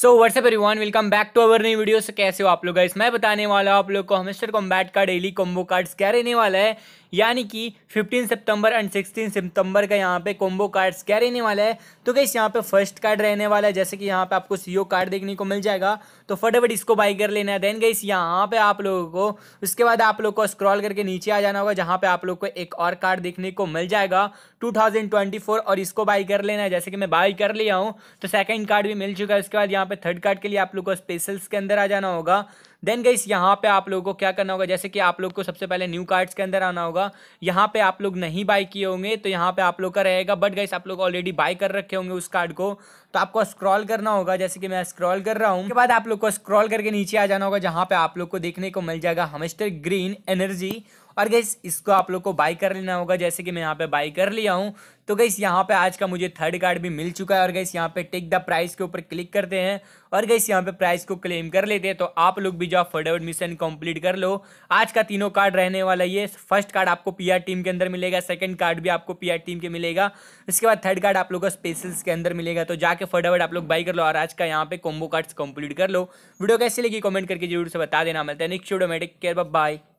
so what's up everyone welcome back to our नई video से कैसे हो आप लोग इस मैं बताने वाला हूँ आप लोग को हमेस्टर कॉम्बैट का डेली कॉम्बो कार्ड्स क्या रहने वाला है यानी कि 15 सितंबर एंड 16 सितंबर का यहाँ पे कॉम्बो कार्ड्स क्या रहने वाला है तो कैसे यहाँ पे फर्स्ट कार्ड रहने वाला है जैसे कि यहाँ पे आपको सी कार्ड देखने को मिल जाएगा तो फटाफट इसको बाई कर लेना है देन गई यहाँ पे आप लोगों को उसके बाद आप लोग को स्क्रॉल करके नीचे आ जाना होगा जहाँ पे आप लोग को एक और कार्ड देखने को मिल जाएगा 2024 और इसको बाई कर लेना है जैसे कि मैं बाई कर लिया हूँ तो सेकेंड कार्ड भी मिल चुका है उसके बाद यहाँ यहाँ पे थर्ड कार्ड के लिए आप लोग को स्पेशल्स के अंदर आ जाना होगा देन गई यहाँ पे आप लोगों को क्या करना होगा जैसे कि आप लोग को सबसे पहले न्यू कार्ड्स के अंदर आना होगा यहाँ पे आप लोग नहीं बाय किए होंगे तो यहाँ पे आप लोग का रहेगा बट गई आप लोग ऑलरेडी बाय कर रखे होंगे उस कार्ड को तो आपको स्क्रॉल करना होगा जैसे कि मैं स्क्रॉल कर रहा हूँ उसके बाद आप लोग को स्क्रॉल करके नीचे आ जाना होगा जहाँ पे आप लोग को देखने को मिल जाएगा हमेस्टर ग्रीन एनर्जी और गई इसको आप लोग को बाई कर लेना होगा जैसे कि मैं यहाँ पे बाई कर लिया हूँ तो गई यहाँ पे आज का मुझे थर्ड कार्ड भी मिल चुका है और गई यहाँ पे टेक द प्राइस के ऊपर क्लिक करते हैं और गई यहाँ पे प्राइस को क्लेम कर लेते हैं तो आप लोग भी जो फटाफट मिशन कंप्लीट कर लो आज का तीनों कार्ड रहने वाला ये फर्स्ट कार्ड आपको पी टीम के अंदर मिलेगा सेकंड कार्ड भी आपको पी टीम के मिलेगा इसके बाद थर्ड कार्ड आप लोग का स्पेशल्स के अंदर मिलेगा तो जाके फटाफट आप लोग बाई कर लो और आज का यहाँ पे कॉम्बो कार्ड्स कंप्लीट कर लो वीडियो कैसे लगी कॉमेंट करके जरूर से बता देना मिलता है नेक्स्ट वीडियो केयर बाय